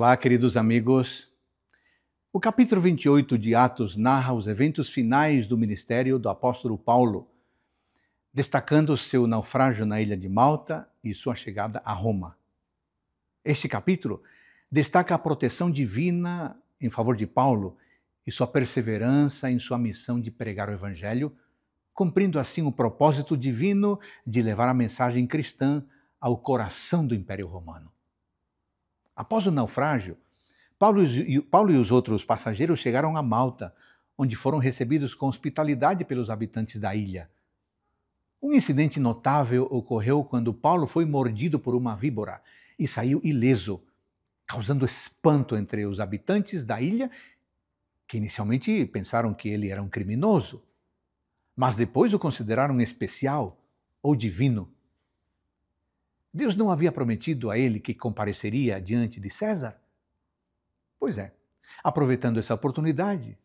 Olá, queridos amigos. O capítulo 28 de Atos narra os eventos finais do ministério do apóstolo Paulo, destacando seu naufrágio na ilha de Malta e sua chegada a Roma. Este capítulo destaca a proteção divina em favor de Paulo e sua perseverança em sua missão de pregar o evangelho, cumprindo assim o propósito divino de levar a mensagem cristã ao coração do Império Romano. Após o naufrágio, Paulo e, Paulo e os outros passageiros chegaram a Malta, onde foram recebidos com hospitalidade pelos habitantes da ilha. Um incidente notável ocorreu quando Paulo foi mordido por uma víbora e saiu ileso, causando espanto entre os habitantes da ilha, que inicialmente pensaram que ele era um criminoso, mas depois o consideraram especial ou divino. Deus não havia prometido a ele que compareceria diante de César? Pois é. Aproveitando essa oportunidade,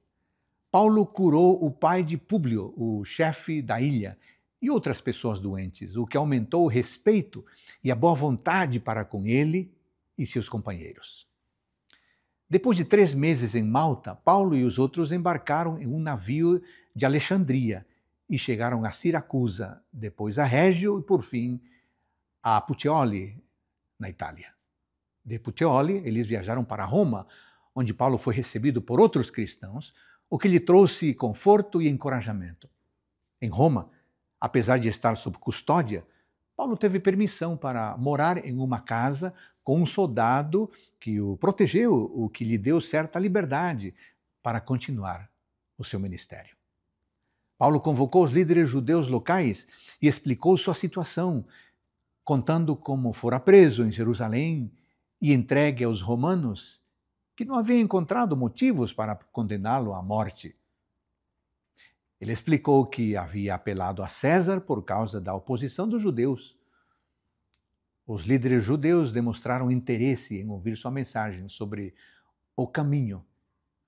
Paulo curou o pai de Públio, o chefe da ilha, e outras pessoas doentes, o que aumentou o respeito e a boa vontade para com ele e seus companheiros. Depois de três meses em Malta, Paulo e os outros embarcaram em um navio de Alexandria e chegaram a Siracusa, depois a Régio e, por fim, a Puteoli, na Itália. De Puteoli, eles viajaram para Roma, onde Paulo foi recebido por outros cristãos, o que lhe trouxe conforto e encorajamento. Em Roma, apesar de estar sob custódia, Paulo teve permissão para morar em uma casa com um soldado que o protegeu, o que lhe deu certa liberdade para continuar o seu ministério. Paulo convocou os líderes judeus locais e explicou sua situação, contando como fora preso em Jerusalém e entregue aos romanos, que não havia encontrado motivos para condená-lo à morte. Ele explicou que havia apelado a César por causa da oposição dos judeus. Os líderes judeus demonstraram interesse em ouvir sua mensagem sobre o caminho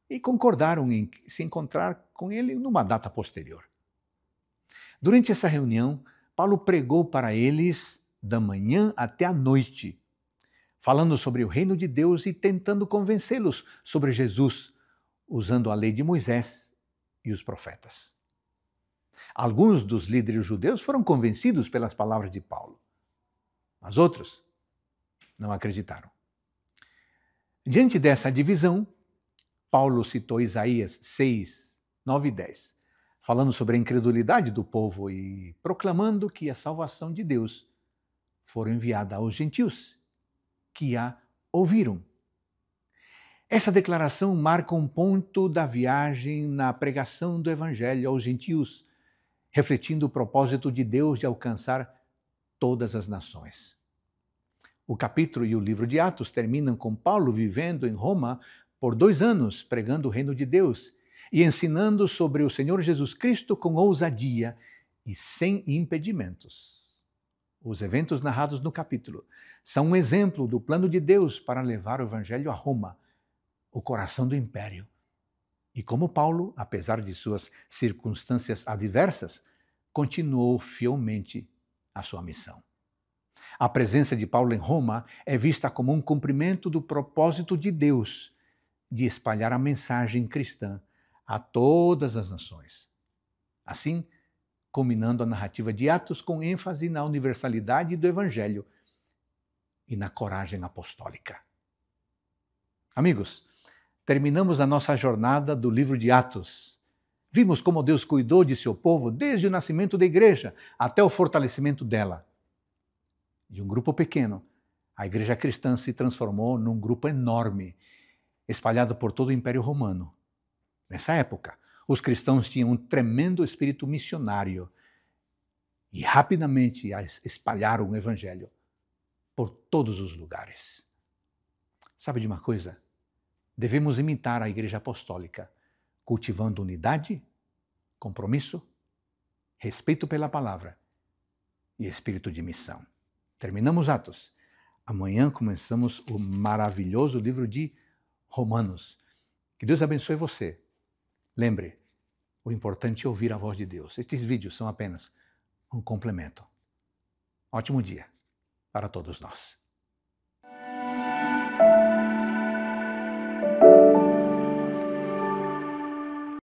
e concordaram em se encontrar com ele numa data posterior. Durante essa reunião, Paulo pregou para eles da manhã até a noite, falando sobre o reino de Deus e tentando convencê-los sobre Jesus, usando a lei de Moisés e os profetas. Alguns dos líderes judeus foram convencidos pelas palavras de Paulo, mas outros não acreditaram. Diante dessa divisão, Paulo citou Isaías 6, 9 e 10, falando sobre a incredulidade do povo e proclamando que a salvação de Deus foram enviadas aos gentios, que a ouviram. Essa declaração marca um ponto da viagem na pregação do Evangelho aos gentios, refletindo o propósito de Deus de alcançar todas as nações. O capítulo e o livro de Atos terminam com Paulo vivendo em Roma por dois anos, pregando o reino de Deus e ensinando sobre o Senhor Jesus Cristo com ousadia e sem impedimentos. Os eventos narrados no capítulo são um exemplo do plano de Deus para levar o Evangelho a Roma, o coração do império. E como Paulo, apesar de suas circunstâncias adversas, continuou fielmente a sua missão. A presença de Paulo em Roma é vista como um cumprimento do propósito de Deus de espalhar a mensagem cristã a todas as nações. Assim, combinando a narrativa de Atos com ênfase na universalidade do Evangelho e na coragem apostólica. Amigos, terminamos a nossa jornada do livro de Atos. Vimos como Deus cuidou de seu povo desde o nascimento da igreja até o fortalecimento dela. De um grupo pequeno, a igreja cristã se transformou num grupo enorme, espalhado por todo o Império Romano. Nessa época, os cristãos tinham um tremendo espírito missionário e rapidamente espalharam o evangelho por todos os lugares. Sabe de uma coisa? Devemos imitar a Igreja Apostólica, cultivando unidade, compromisso, respeito pela palavra e espírito de missão. Terminamos Atos. Amanhã começamos o maravilhoso livro de Romanos. Que Deus abençoe você. Lembre, o importante é ouvir a voz de Deus. Estes vídeos são apenas um complemento. Ótimo dia para todos nós.